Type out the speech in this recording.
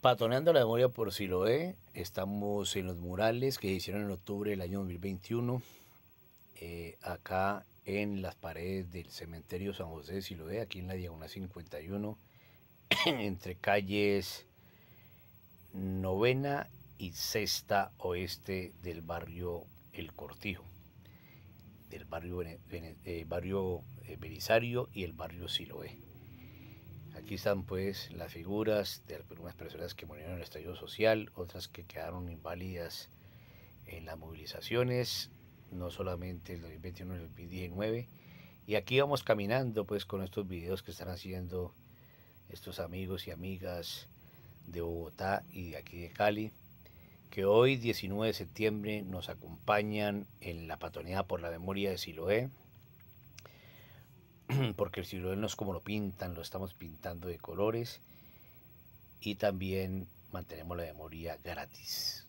Patoneando la memoria por Siloé, estamos en los murales que se hicieron en octubre del año 2021, eh, acá en las paredes del cementerio San José de Siloé, aquí en la Diagonal 51, entre calles novena y sexta oeste del barrio El Cortijo, del barrio, eh, barrio eh, Belisario y el barrio Siloé. Aquí están pues las figuras de algunas personas que murieron en el estallido social, otras que quedaron inválidas en las movilizaciones, no solamente el 2021 y el 2019. Y aquí vamos caminando pues con estos videos que están haciendo estos amigos y amigas de Bogotá y de aquí de Cali, que hoy 19 de septiembre nos acompañan en la patonía por la memoria de Siloé, porque el ciruelo no es como lo pintan, lo estamos pintando de colores y también mantenemos la memoria gratis.